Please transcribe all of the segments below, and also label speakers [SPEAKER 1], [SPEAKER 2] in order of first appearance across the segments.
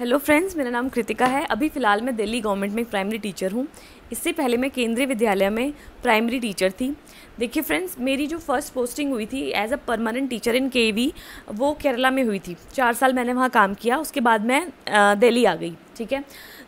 [SPEAKER 1] hello friends मेरा नाम कृतिका है अभी फ़िलहाल मैं दिल्ली गवर्नमेंट में प्राइमरी टीचर हूँ इससे पहले मैं केंद्रीय विद्यालय में प्राइमरी टीचर थी देखिए फ्रेंड्स मेरी जो फर्स्ट पोस्टिंग हुई थी as a permanent teacher in के वो केरला में हुई थी चार साल मैंने वहाँ काम किया उसके बाद मैं दिल्ली आ गई ठीक है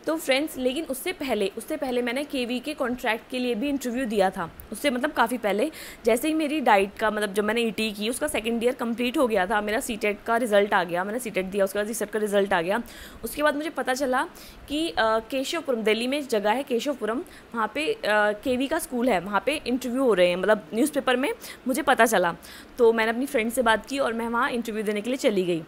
[SPEAKER 1] तो फ्रेंड्स लेकिन उससे पहले उससे पहले मैंने के के कॉन्ट्रैक्ट के लिए भी इंटरव्यू दिया था उससे मतलब काफ़ी पहले जैसे ही मेरी डाइट का मतलब जब मैंने ई e की उसका सेकेंड ईयर कम्प्लीट हो गया था मेरा सी e का रिज़ल्ट आ गया मैंने सी e दिया उसके बाद जी का रिज़ल्ट आ गया उसके बाद मुझे पता चला कि केशवपुरम दिल्ली में जगह है केशवपुरम वहाँ पे के का स्कूल है वहाँ पे इंटरव्यू हो रहे हैं मतलब न्यूज़पेपर में मुझे पता चला तो मैंने अपनी फ्रेंड से बात की और मैं वहाँ इंटरव्यू देने के लिए चली गई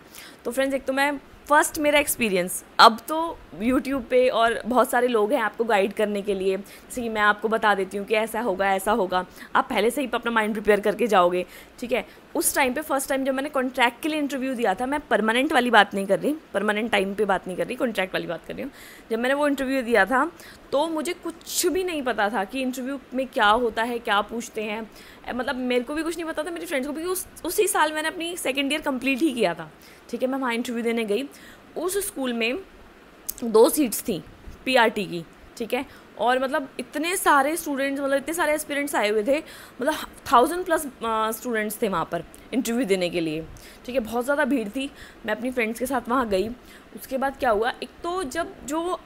[SPEAKER 1] तो फ्रेंड्स एक तो मैं फर्स्ट मेरा एक्सपीरियंस अब तो यूट्यूब पे और बहुत सारे लोग हैं आपको गाइड करने के लिए जैसे कि मैं आपको बता देती हूँ कि ऐसा होगा ऐसा होगा आप पहले से ही अपना माइंड प्रिपेयर करके जाओगे ठीक है उस टाइम पे फर्स्ट टाइम जब मैंने कॉन्ट्रैक्ट के लिए इंटरव्यू दिया था मैं परमानेंट वाली बात नहीं कर रही परमानेंट टाइम पे बात नहीं कर रही कॉन्ट्रैक्ट वाली बात कर रही हूँ जब मैंने वो इंटरव्यू दिया था तो मुझे कुछ भी नहीं पता था कि इंटरव्यू में क्या होता है क्या पूछते हैं मतलब मेरे को भी कुछ नहीं पता था मेरी फ्रेंड्स को भी उस उसी साल मैंने अपनी सेकेंड ईयर कम्प्लीट ही किया था ठीक है मैं वहाँ इंटरव्यू देने गई उस स्कूल में दो सीट्स थी पी की ठीक है और मतलब इतने सारे स्टूडेंट्स मतलब इतने सारे एस्पिरेंट्स आए हुए थे मतलब थाउजेंड प्लस स्टूडेंट्स थे वहाँ पर इंटरव्यू देने के लिए ठीक है बहुत ज़्यादा भीड़ थी मैं अपनी फ्रेंड्स के साथ वहाँ गई उसके बाद क्या हुआ एक तो जब जो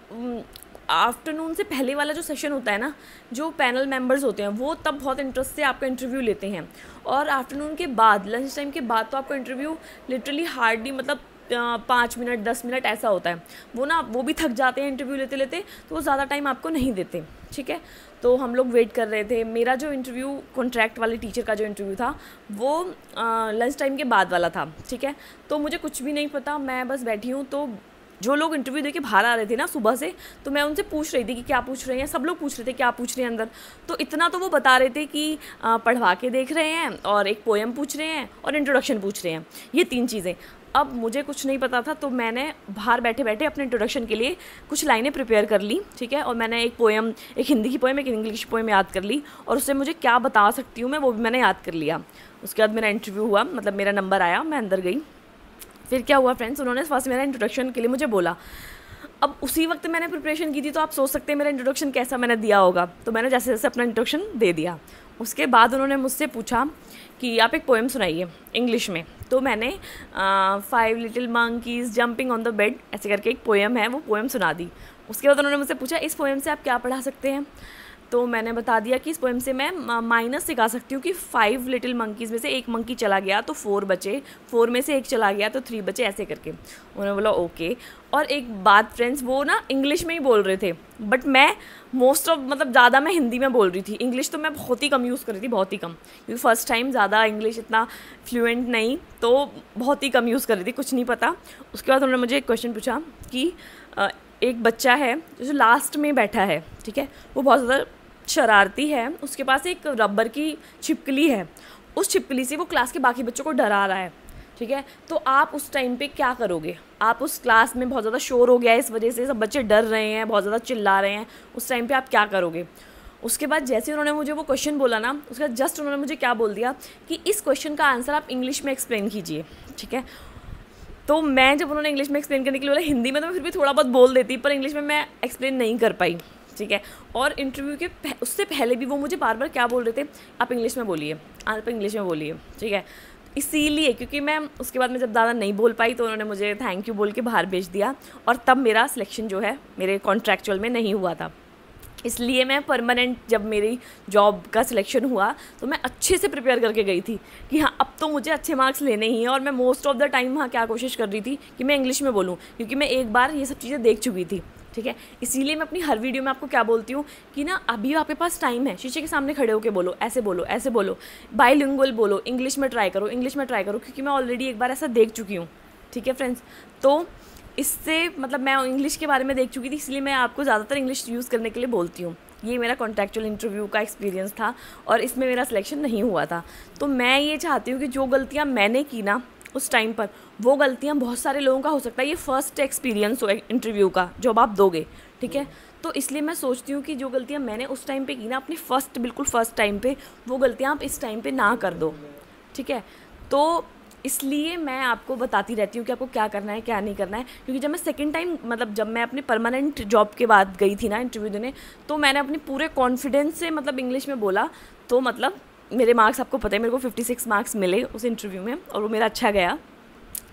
[SPEAKER 1] आफ्टरनून से पहले वाला जो सेशन होता है ना जो पैनल मेंबर्स होते हैं वो तब बहुत इंटरेस्ट से आपका इंटरव्यू लेते हैं और आफ्टरनून के बाद लंच टाइम के बाद तो आपका इंटरव्यू लिटरली हार्डली मतलब पाँच मिनट दस मिनट ऐसा होता है वो ना वो भी थक जाते हैं इंटरव्यू लेते लेते तो वो ज़्यादा टाइम आपको नहीं देते ठीक है तो हम लोग वेट कर रहे थे मेरा जो इंटरव्यू कॉन्ट्रैक्ट वाले टीचर का जो इंटरव्यू था वो लंच टाइम के बाद वाला था ठीक है तो मुझे कुछ भी नहीं पता मैं बस बैठी हूँ तो जो लोग इंटरव्यू देके बाहर आ रहे थे ना सुबह से तो मैं उनसे पूछ रही थी कि क्या पूछ रहे हैं सब लोग पूछ रहे थे क्या पूछ रहे हैं अंदर तो इतना तो वो बता रहे थे कि पढ़वा के देख रहे हैं और एक पोएम पूछ रहे हैं और इंट्रोडक्शन पूछ रहे हैं ये तीन चीज़ें अब मुझे कुछ नहीं पता था तो मैंने बाहर बैठे बैठे अपने इंट्रोडक्शन के लिए कुछ लाइनें प्रिपेयर कर ली ठीक है और मैंने एक पोएम एक हिंदी की पोएम एक इंग्लिश पोएम याद कर ली और उससे मुझे क्या बता सकती हूँ मैं वो भी मैंने याद कर लिया उसके बाद मेरा इंटरव्यू हुआ मतलब मेरा नंबर आया मैं अंदर गई फिर क्या हुआ फ्रेंड्स उन्होंने फर्स्ट मेरा इंट्रोडक्शन के लिए मुझे बोला अब उसी वक्त मैंने प्रिपरेशन की थी तो आप सोच सकते हैं मेरा इंट्रोडक्शन कैसा मैंने दिया होगा तो मैंने जैसे जैसे अपना इंट्रोडक्शन दे दिया उसके बाद उन्होंने मुझसे पूछा कि आप एक पोएम सुनाइए इंग्लिश में तो मैंने five little monkeys jumping on the bed ऐसे करके एक पोएम है वो पोएम सुना दी उसके बाद उन्होंने मुझसे पूछा इस पोएम से आप क्या पढ़ा सकते हैं तो मैंने बता दिया कि इस पोएम से मैं माइनस से गा सकती हूँ कि फाइव लिटिल मंकीज़ में से एक मंकी चला गया तो फोर बचे फोर में से एक चला गया तो थ्री बचे ऐसे करके उन्होंने बोला ओके और एक बात फ्रेंड्स वो ना इंग्लिश में ही बोल रहे थे बट मैं मोस्ट ऑफ मतलब ज़्यादा मैं हिंदी में बोल रही थी इंग्लिश तो मैं बहुत ही कम यूज़ कर रही थी बहुत ही कम क्योंकि फ़र्स्ट टाइम ज़्यादा इंग्लिश इतना फ्लुएंट नहीं तो बहुत ही कम यूज़ कर रही थी कुछ नहीं पता उसके बाद उन्होंने मुझे एक क्वेश्चन पूछा कि एक बच्चा है जो लास्ट में बैठा है ठीक है वो बहुत ज़्यादा शरारती है उसके पास एक रबर की छिपकली है उस छिपकली से वो क्लास के बाकी बच्चों को डरा रहा है ठीक है तो आप उस टाइम पे क्या करोगे आप उस क्लास में बहुत ज़्यादा शोर हो गया है इस वजह से सब बच्चे डर रहे हैं बहुत ज़्यादा चिल्ला रहे हैं उस टाइम पे आप क्या करोगे उसके बाद जैसे उन्होंने मुझे वो क्वेश्चन बोला ना उसके बाद जस्ट उन्होंने मुझे क्या बोल दिया कि इस क्वेश्चन का आंसर आप इंग्लिश में एक्सप्लेन कीजिए ठीक है तो मैं जब उन्होंने इंग्लिश में एक्सप्लेन करने के लिए बोला हिंदी में तो मैं फिर भी थोड़ा बहुत बोल देती पर इंग्लिश में मैं एक्सप्लेन नहीं कर पाई ठीक है और इंटरव्यू के पह, उससे पहले भी वो मुझे बार बार क्या बोल रहे थे आप इंग्लिश में बोलिए आप इंग्लिश में बोलिए ठीक है इसीलिए क्योंकि मैं उसके बाद में जब ज़्यादा नहीं बोल पाई तो उन्होंने मुझे थैंक यू बोल के बाहर भेज दिया और तब मेरा सिलेक्शन जो है मेरे कॉन्ट्रैक्चुअल में नहीं हुआ था इसलिए मैं परमानेंट जब मेरी जॉब का सिलेक्शन हुआ तो मैं अच्छे से प्रिपेयर करके गई थी कि हाँ अब तो मुझे अच्छे मार्क्स लेने ही हैं और मैं मोस्ट ऑफ़ द टाइम वहाँ क्या कोशिश कर रही थी कि मैं इंग्लिश में बोलूँ क्योंकि मैं एक बार ये सब चीज़ें देख चुकी थी ठीक है इसीलिए मैं अपनी हर वीडियो में आपको क्या बोलती हूँ कि ना अभी आपके पास टाइम है शीशे के सामने खड़े होकर बोलो ऐसे बोलो ऐसे बोलो बाई बोलो इंग्लिश में ट्राई करो इंग्लिश में ट्राई करो क्योंकि मैं ऑलरेडी एक बार ऐसा देख चुकी हूँ ठीक है फ्रेंड्स तो इससे मतलब मैं इंग्लिश के बारे में देख चुकी थी इसलिए मैं आपको ज़्यादातर इंग्लिश यूज़ करने के लिए बोलती हूँ ये मेरा कॉन्ट्रेक्चुअल इंटरव्यू का एक्सपीरियंस था और इसमें मेरा सिलेक्शन नहीं हुआ था तो मैं ये चाहती हूँ कि जो गलतियाँ मैंने की ना उस टाइम पर वो गलतियाँ बहुत सारे लोगों का हो सकता है ये फर्स्ट एक्सपीरियंस हो इंटरव्यू का जो आप दोगे ठीक है तो इसलिए मैं सोचती हूँ कि जो गलतियाँ मैंने उस टाइम पे की ना अपनी फर्स्ट बिल्कुल फर्स्ट टाइम पे वो गलतियाँ आप इस टाइम पे ना कर दो ठीक है तो इसलिए मैं आपको बताती रहती हूँ कि आपको क्या करना है क्या नहीं करना है क्योंकि जब मैं सेकेंड टाइम मतलब जब मैं अपने परमानेंट जॉब के बाद गई थी ना इंटरव्यू देने तो मैंने अपने पूरे कॉन्फिडेंस से मतलब इंग्लिश में बोला तो मतलब मेरे मार्क्स आपको पता है मेरे को 56 मार्क्स मिले उस इंटरव्यू में और वो मेरा अच्छा गया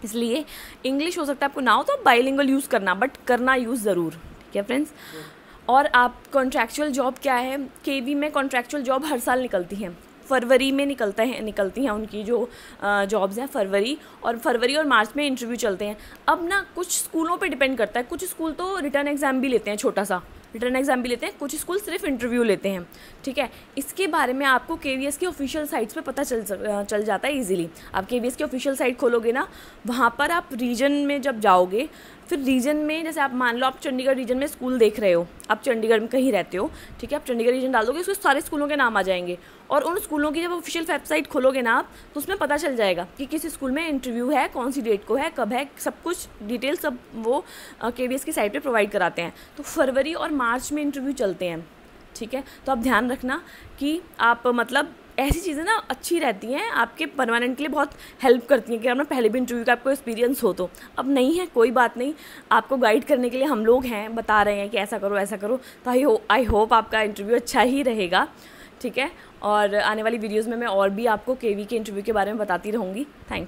[SPEAKER 1] इसलिए इंग्लिश हो सकता है आपको ना हो तो आप बाईलिंगल यूज़ करना बट करना यूज़ ज़रूर ठीक है फ्रेंड्स और आप कॉन्ट्रैक्चुअल जॉब क्या है के में कॉन्ट्रैक्चुअल जॉब हर साल निकलती हैं फरवरी में निकलते हैं निकलती हैं उनकी जो जॉब्स हैं फरवरी और फरवरी और मार्च में इंटरव्यू चलते हैं अब ना कुछ स्कूलों पे डिपेंड करता है कुछ स्कूल तो रिटर्न एग्ज़ाम भी लेते हैं छोटा सा रिटर्न एग्जाम भी लेते हैं कुछ स्कूल सिर्फ इंटरव्यू लेते हैं ठीक है इसके बारे में आपको के वी एस की ऑफिशियल साइट्स पर पता चल चल जाता है ईजिली आप के वी एस की ऑफिशियल साइट खोलोगे ना वहाँ पर आप रीजन में जब जाओगे फिर रीजन में जैसे आप मान लो आप चंडीगढ़ रीजन में स्कूल देख रहे हो आप चंडीगढ़ में कहीं रहते हो ठीक है आप चंडीगढ़ रीजन डाल दोगे उसके सारे स्कूलों के नाम आ जाएंगे और उन स्कूलों की जब ऑफिशियल वेबसाइट खोलोगे ना आप तो उसमें पता चल जाएगा कि किस स्कूल में इंटरव्यू है कौन सी डेट को है कब है सब कुछ डिटेल सब वो के की साइट पर प्रोवाइड कराते हैं तो फरवरी और मार्च में इंटरव्यू चलते हैं ठीक है तो आप ध्यान रखना कि आप मतलब ऐसी चीज़ें ना अच्छी रहती हैं आपके परमानेंट के लिए बहुत हेल्प करती हैं कि अपना पहले भी इंटरव्यू का आपको एक्सपीरियंस हो तो अब नहीं है कोई बात नहीं आपको गाइड करने के लिए हम लोग हैं बता रहे हैं कि ऐसा करो ऐसा करो तो आई हो आई होप आपका इंटरव्यू अच्छा ही रहेगा ठीक है और आने वाली वीडियोज़ में मैं और भी आपको के के इंटरव्यू के बारे में बताती रहूँगी थैंक यू